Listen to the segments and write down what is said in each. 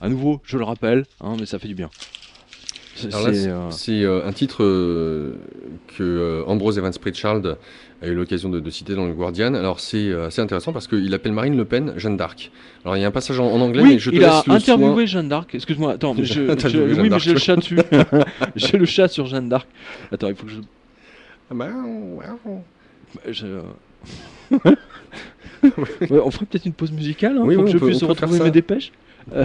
à nouveau, je le rappelle, hein, mais ça fait du bien. C'est euh, euh, un titre euh, que Ambrose Evans Pritchard a eu l'occasion de, citer dans le Guardian. Alors c'est assez intéressant parce qu'il appelle Marine Le Pen Jeanne d'Arc. Alors il y a un passage en, anglais, oui, mais je te il a interviewé Jeanne d'Arc. Excuse-moi, attends, je, oui, mais j'ai le chat dessus. j'ai le chat sur Jeanne d'Arc. Attends, il faut que je. Ah bah, bah, je... on ferait peut-être une pause musicale hein, oui, que je peut, puisse retrouver mes dépêches ah,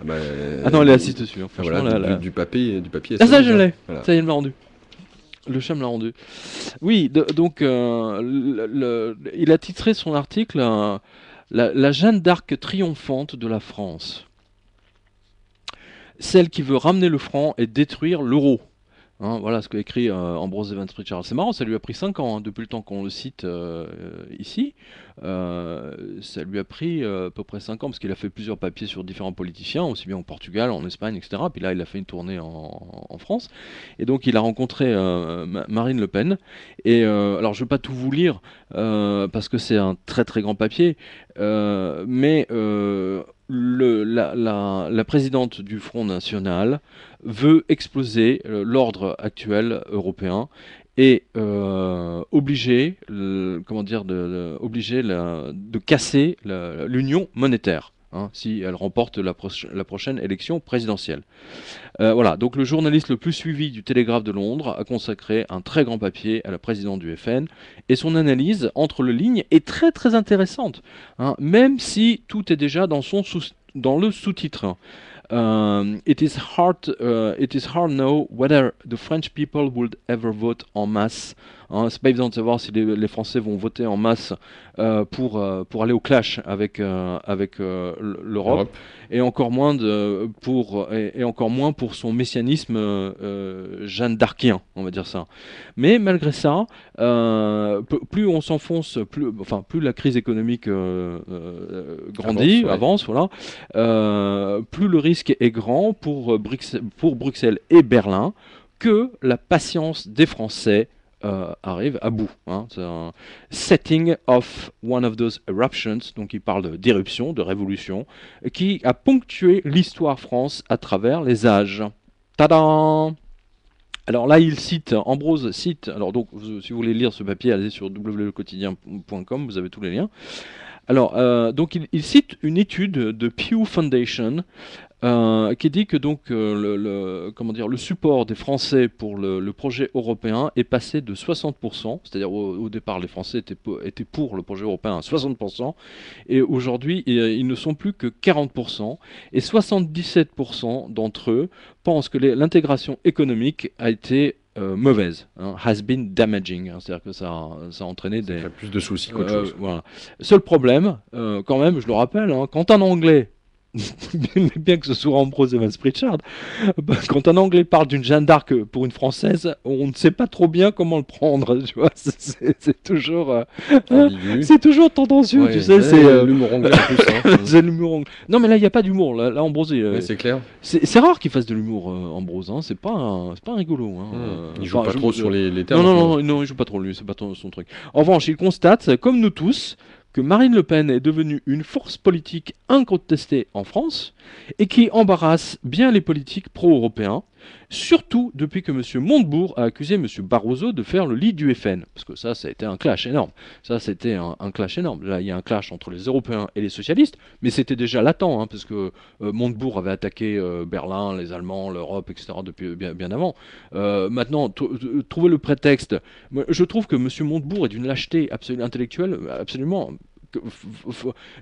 non, bah, elle euh, est assise dessus. Hein, ah, voilà, du, papier, du papier. Ah, ça, je l'ai. Ça y est, elle rendu. Le chat me l'a rendu. Oui, donc euh, le, il a titré son article euh, la, Jeanne d'Arc triomphante de la France. Celle qui veut ramener le franc et détruire l'euro. Hein, voilà ce qu'a écrit euh, Ambrose Evans Pritchard. C'est marrant, ça lui a pris 5 ans hein, depuis le temps qu'on le cite euh, ici. Euh, ça lui a pris à peu près 5 ans parce qu'il a fait plusieurs papiers sur différents politiciens, aussi bien au Portugal, en Espagne, etc. Puis là, il a fait une tournée en, France. Et donc, il a rencontré Marine Le Pen. Et alors, je ne vais pas tout vous lire parce que c'est un très très grand papier, mais la, présidente du Front National veut exploser euh, l'ordre actuel européen et euh, obliger, euh, comment dire, obliger de casser l'union monétaire. Hein, si elle remporte la, prochaine élection présidentielle. Euh, voilà, donc le journaliste le plus suivi du Télégraphe de Londres a consacré un très grand papier à la présidente du FN, et son analyse entre les lignes est très très intéressante, hein, même si tout est déjà dans, son dans le sous-titre. Euh, it is hard, euh, it is hard now whether the French people would ever vote en masse ce hein, c'est pas évident de savoir si les, Français vont voter en masse euh, pour, euh, pour aller au clash avec, euh, avec l'Europe, et encore moins de, pour et, encore moins pour son messianisme Jeanne d'Arquien, on va dire ça. Mais malgré ça, plus on s'enfonce, plus enfin plus la crise économique grandit, avance, voilà, plus le risque est grand pour, pour Bruxelles et Berlin que la patience des Français euh, arrive à bout. Hein. C'est un setting of one of those eruptions, donc il parle d'éruption, de révolution, qui a ponctué l'histoire France à travers les âges. Tadam alors là, il cite, Ambrose cite, alors donc si vous voulez lire ce papier, allez sur www.quotidien.com, vous avez tous les liens. Alors, euh, donc il, cite une étude de Pew Foundation euh, qui dit que donc euh, le, comment dire, le support des Français pour le, projet européen est passé de 60%, c'est-à-dire au, départ les Français étaient pour, étaient pour, le projet européen à 60%, et aujourd'hui euh, ils ne sont plus que 40%, et 77% d'entre eux pensent que l'intégration économique a été mauvaise, hein, has been damaging, hein, c'est-à-dire que ça, a entraîné des... plus de soucis qu'autre chose. Seul problème, quand même, je le rappelle, hein, quand un Anglais bien que ce soit Ambrose Evans Pritchard, quand un Anglais parle d'une Jeanne d'Arc pour une Française, on ne sait pas trop bien comment le prendre. Tu vois, c'est toujours, euh, hein, c'est toujours tendancieux. tu sais, c'est l'humour anglais. Hein. l'humour Non, mais là, il n'y a pas d'humour. Là, Ambrose. Euh, c'est clair. C'est rare qu'il fasse de l'humour, Ambrose. Euh, hein. C'est pas, pas rigolo. Hein. ne hmm. joue pas trop sur les, termes. Non, non, non, il joue pas trop lui. C'est pas son truc. En revanche, il constate, comme nous tous, que Marine Le Pen est devenue une force politique incontestée en France et qui embarrasse bien les politiques pro-européens, Surtout depuis que M. Montebourg a accusé M. Barroso de faire le lit du FN. Parce que ça, ça a été un clash énorme. Ça, c'était un, clash énorme. Là, il y a un clash entre les Européens et les socialistes, mais c'était déjà latent, hein, parce que euh, Montebourg avait attaqué euh, Berlin, les Allemands, l'Europe, etc. depuis euh, bien, avant. maintenant, trouver le prétexte. Je trouve que M. Montebourg est d'une lâcheté absolue, intellectuelle absolument.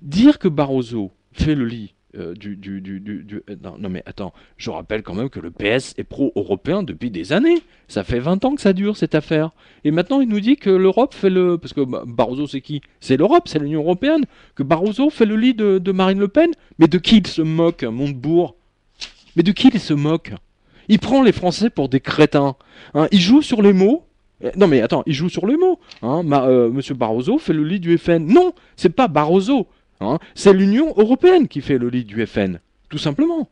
Dire que Barroso fait le lit euh, du, euh, non, mais attends, je rappelle quand même que le PS est pro-européen depuis des années. Ça fait 20 ans que ça dure cette affaire. Et maintenant il nous dit que l'Europe fait le... Parce que bah, Barroso c'est qui C'est l'Europe, c'est l'Union Européenne. Que Barroso fait le lit de, Marine Le Pen. Mais de qui il se moque, Montebourg Mais de qui il se moque Il prend les Français pour des crétins. Hein. il joue sur les mots. Eh, non mais attends, il joue sur les mots. Hein. Euh, Monsieur Barroso fait le lit du FN. Non, c'est pas Barroso. Hein. c'est l'Union européenne qui fait le lit du FN, tout simplement.